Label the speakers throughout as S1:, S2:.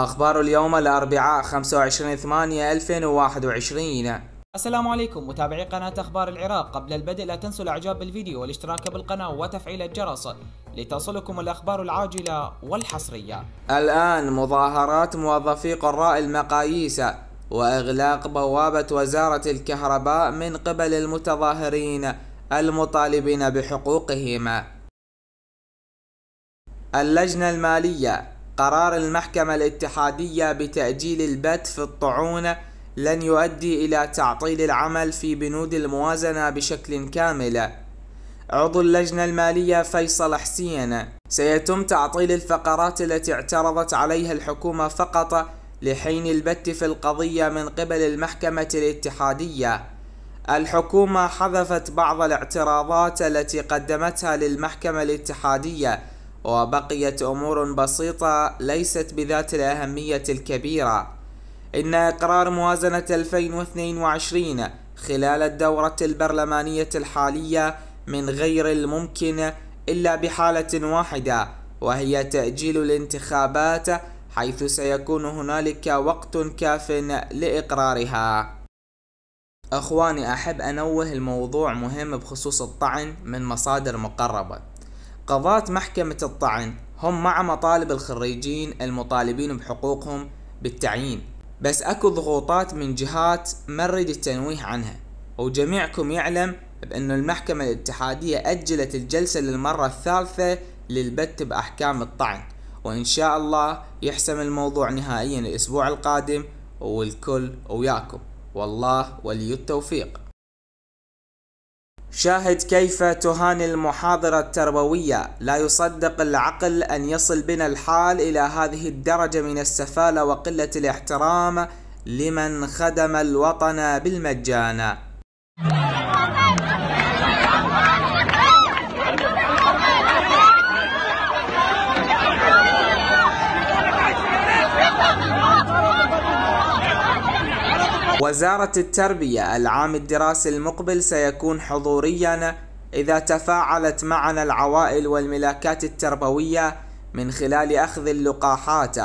S1: أخبار اليوم الأربعاء 25 8 2021 السلام عليكم متابعي قناة أخبار العراق قبل البدء لا تنسوا الإعجاب بالفيديو والاشتراك بالقناة وتفعيل الجرس لتصلكم الأخبار العاجلة والحصرية الآن مظاهرات موظفي قراء المقاييس وإغلاق بوابة وزارة الكهرباء من قبل المتظاهرين المطالبين بحقوقهم اللجنة المالية قرار المحكمة الاتحادية بتأجيل البت في الطعون لن يؤدي إلى تعطيل العمل في بنود الموازنة بشكل كامل عضو اللجنة المالية فيصل حسين سيتم تعطيل الفقرات التي اعترضت عليها الحكومة فقط لحين البت في القضية من قبل المحكمة الاتحادية الحكومة حذفت بعض الاعتراضات التي قدمتها للمحكمة الاتحادية وبقيت أمور بسيطة ليست بذات الأهمية الكبيرة إن إقرار موازنة 2022 خلال الدورة البرلمانية الحالية من غير الممكن إلا بحالة واحدة وهي تأجيل الانتخابات حيث سيكون هنالك وقت كاف لإقرارها أخواني أحب أنوه الموضوع مهم بخصوص الطعن من مصادر مقربة قضاة محكمة الطعن هم مع مطالب الخريجين المطالبين بحقوقهم بالتعيين بس اكو ضغوطات من جهات ما نريد التنويه عنها وجميعكم يعلم بأن المحكمة الاتحادية أجلت الجلسة للمرة الثالثة للبت بأحكام الطعن وإن شاء الله يحسم الموضوع نهائيا الأسبوع القادم والكل وياكم والله ولي التوفيق شاهد كيف تهان المحاضرة التربوية لا يصدق العقل أن يصل بنا الحال إلى هذه الدرجة من السفالة وقلة الاحترام لمن خدم الوطن بالمجان وزارة التربية العام الدراسي المقبل سيكون حضوريا إذا تفاعلت معنا العوائل والملاكات التربوية من خلال أخذ اللقاحات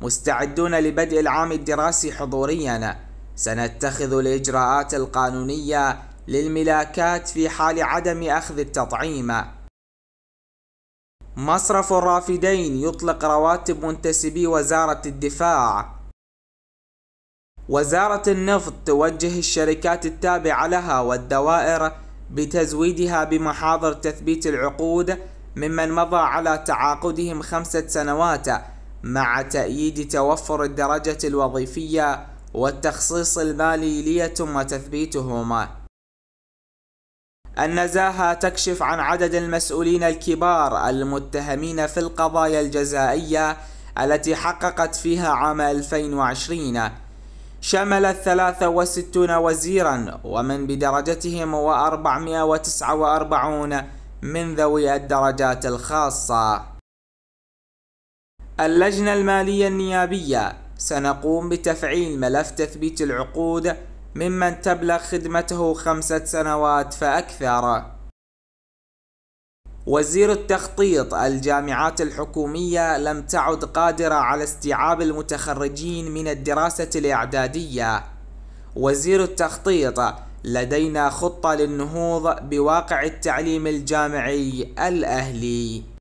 S1: مستعدون لبدء العام الدراسي حضوريا سنتخذ الإجراءات القانونية للملاكات في حال عدم أخذ التطعيم مصرف الرافدين يطلق رواتب منتسبي وزارة الدفاع وزارة النفط توجه الشركات التابعة لها والدوائر بتزويدها بمحاضر تثبيت العقود ممن مضى على تعاقدهم خمسة سنوات مع تأييد توفر الدرجة الوظيفية والتخصيص المالي ليتم تثبيتهما. النزاهة تكشف عن عدد المسؤولين الكبار المتهمين في القضايا الجزائية التي حققت فيها عام 2020 شمل 63 وزيرا ومن بدرجتهم هو 449 من ذوي الدرجات الخاصة اللجنة المالية النيابية سنقوم بتفعيل ملف تثبيت العقود ممن تبلغ خدمته خمسة سنوات فأكثر وزير التخطيط الجامعات الحكومية لم تعد قادرة على استيعاب المتخرجين من الدراسة الإعدادية وزير التخطيط لدينا خطة للنهوض بواقع التعليم الجامعي الأهلي